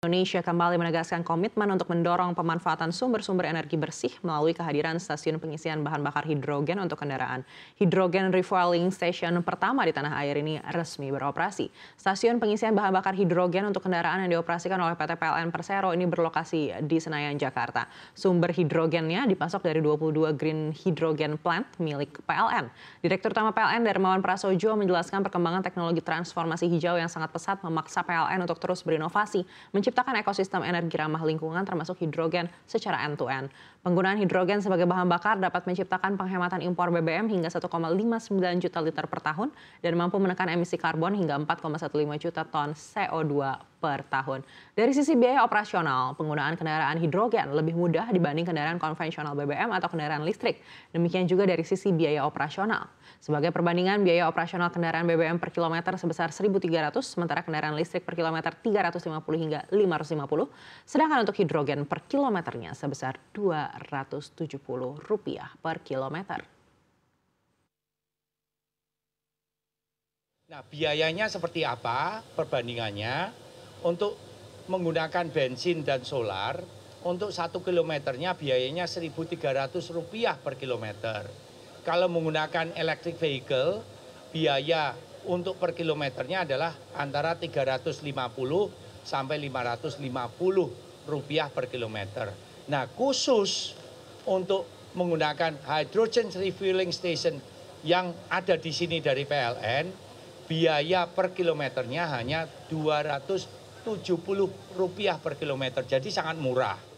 Indonesia kembali menegaskan komitmen untuk mendorong pemanfaatan sumber-sumber energi bersih melalui kehadiran stasiun pengisian bahan bakar hidrogen untuk kendaraan. Hidrogen refueling station pertama di tanah air ini resmi beroperasi. Stasiun pengisian bahan bakar hidrogen untuk kendaraan yang dioperasikan oleh PT PLN Persero ini berlokasi di Senayan, Jakarta. Sumber hidrogennya dipasok dari 22 Green Hydrogen Plant milik PLN. Direktur Utama PLN Darmawan Prasojo menjelaskan perkembangan teknologi transformasi hijau yang sangat pesat memaksa PLN untuk terus berinovasi, menciptakan ekosistem energi ramah lingkungan termasuk hidrogen secara end-to-end. Penggunaan hidrogen sebagai bahan bakar dapat menciptakan penghematan impor BBM hingga 1,59 juta liter per tahun dan mampu menekan emisi karbon hingga 4,15 juta ton CO2 per tahun. Dari sisi biaya operasional, penggunaan kendaraan hidrogen lebih mudah dibanding kendaraan konvensional BBM atau kendaraan listrik. Demikian juga dari sisi biaya operasional. Sebagai perbandingan, biaya operasional kendaraan BBM per kilometer sebesar 1.300, sementara kendaraan listrik per kilometer 350 hingga 550, sedangkan untuk hidrogen per kilometernya sebesar Rp270 per kilometer. Nah, biayanya seperti apa perbandingannya? untuk menggunakan bensin dan solar untuk satu kilometernya biayanya Rp1.300 per kilometer. Kalau menggunakan electric vehicle, biaya untuk per kilometernya adalah antara 350 sampai 550 rupiah per kilometer. Nah khusus untuk menggunakan hydrogen refueling station yang ada di sini dari PLN, biaya per kilometernya hanya 200 70 rupiah per kilometer, jadi sangat murah.